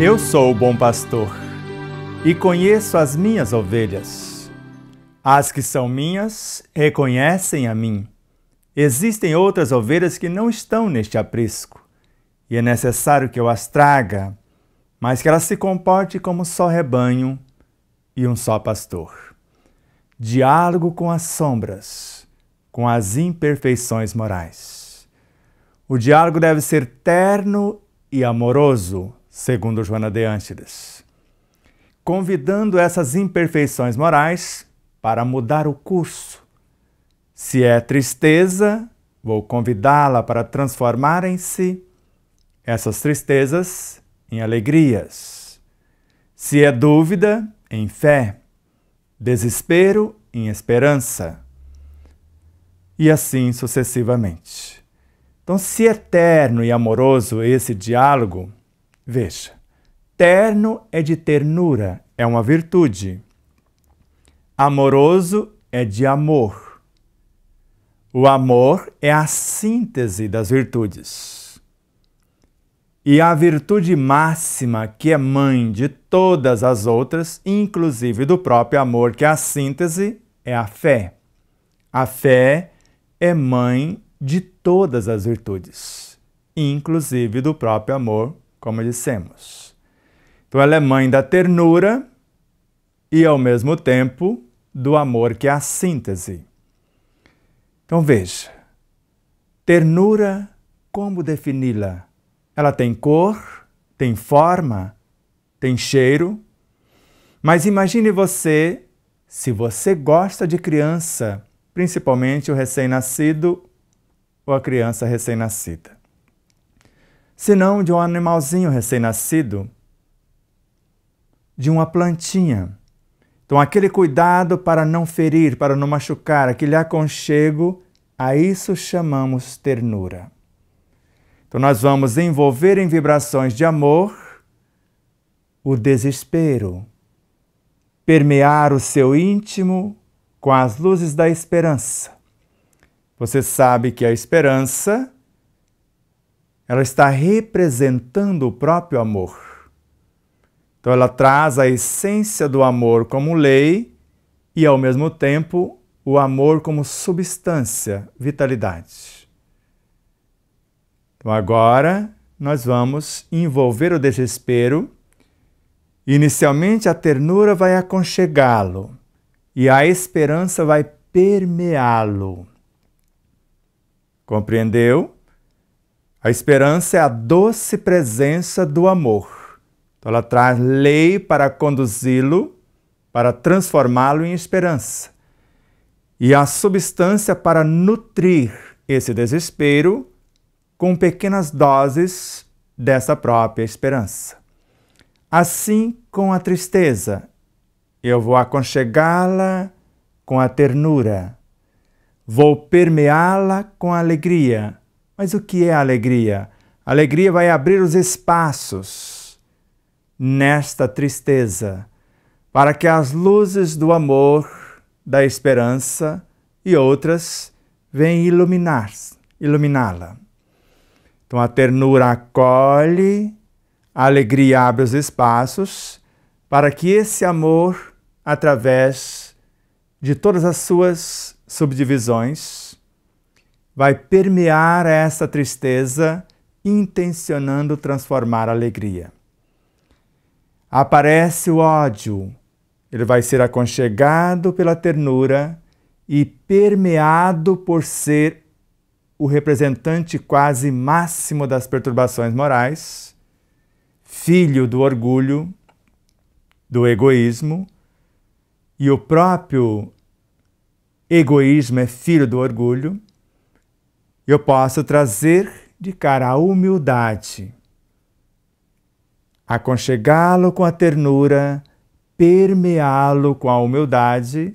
Eu sou o bom pastor e conheço as minhas ovelhas. As que são minhas reconhecem a mim. Existem outras ovelhas que não estão neste aprisco e é necessário que eu as traga, mas que elas se comporte como só rebanho e um só pastor. Diálogo com as sombras, com as imperfeições morais. O diálogo deve ser terno e amoroso segundo Joana de Ângeles, convidando essas imperfeições morais para mudar o curso. Se é tristeza, vou convidá-la para transformarem-se essas tristezas em alegrias. Se é dúvida, em fé, desespero, em esperança. E assim sucessivamente. Então, se eterno e amoroso esse diálogo, Veja, terno é de ternura, é uma virtude. Amoroso é de amor. O amor é a síntese das virtudes. E a virtude máxima, que é mãe de todas as outras, inclusive do próprio amor, que é a síntese, é a fé. A fé é mãe de todas as virtudes, inclusive do próprio amor, como dissemos. Então, ela é mãe da ternura e, ao mesmo tempo, do amor, que é a síntese. Então, veja: ternura, como defini-la? Ela tem cor, tem forma, tem cheiro. Mas imagine você, se você gosta de criança, principalmente o recém-nascido ou a criança recém-nascida senão de um animalzinho recém-nascido, de uma plantinha. Então, aquele cuidado para não ferir, para não machucar, aquele aconchego, a isso chamamos ternura. Então, nós vamos envolver em vibrações de amor o desespero, permear o seu íntimo com as luzes da esperança. Você sabe que a esperança ela está representando o próprio amor. Então ela traz a essência do amor como lei e, ao mesmo tempo, o amor como substância, vitalidade. Então agora nós vamos envolver o desespero. Inicialmente a ternura vai aconchegá-lo e a esperança vai permeá-lo. Compreendeu? A esperança é a doce presença do amor. Então ela traz lei para conduzi-lo, para transformá-lo em esperança. E a substância para nutrir esse desespero com pequenas doses dessa própria esperança. Assim com a tristeza, eu vou aconchegá-la com a ternura, vou permeá-la com a alegria mas o que é alegria? Alegria vai abrir os espaços nesta tristeza para que as luzes do amor, da esperança e outras venham iluminar, iluminá-la. Então a ternura acolhe, a alegria abre os espaços para que esse amor, através de todas as suas subdivisões, vai permear essa tristeza, intencionando transformar a alegria. Aparece o ódio, ele vai ser aconchegado pela ternura e permeado por ser o representante quase máximo das perturbações morais, filho do orgulho, do egoísmo, e o próprio egoísmo é filho do orgulho, eu posso trazer de cara a humildade, aconchegá-lo com a ternura, permeá-lo com a humildade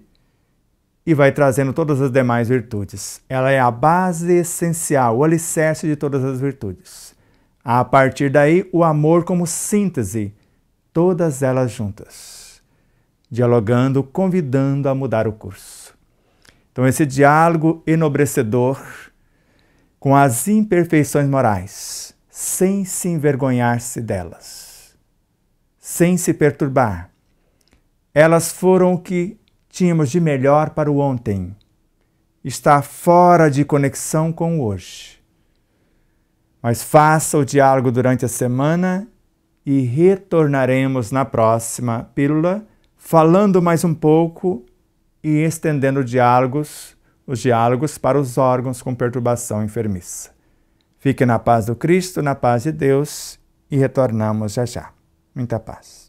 e vai trazendo todas as demais virtudes. Ela é a base essencial, o alicerce de todas as virtudes. A partir daí, o amor como síntese, todas elas juntas, dialogando, convidando a mudar o curso. Então, esse diálogo enobrecedor com as imperfeições morais, sem se envergonhar-se delas, sem se perturbar. Elas foram o que tínhamos de melhor para o ontem. Está fora de conexão com o hoje. Mas faça o diálogo durante a semana e retornaremos na próxima pílula, falando mais um pouco e estendendo diálogos os diálogos para os órgãos com perturbação enfermiça. Fique na paz do Cristo, na paz de Deus e retornamos já já. Muita paz.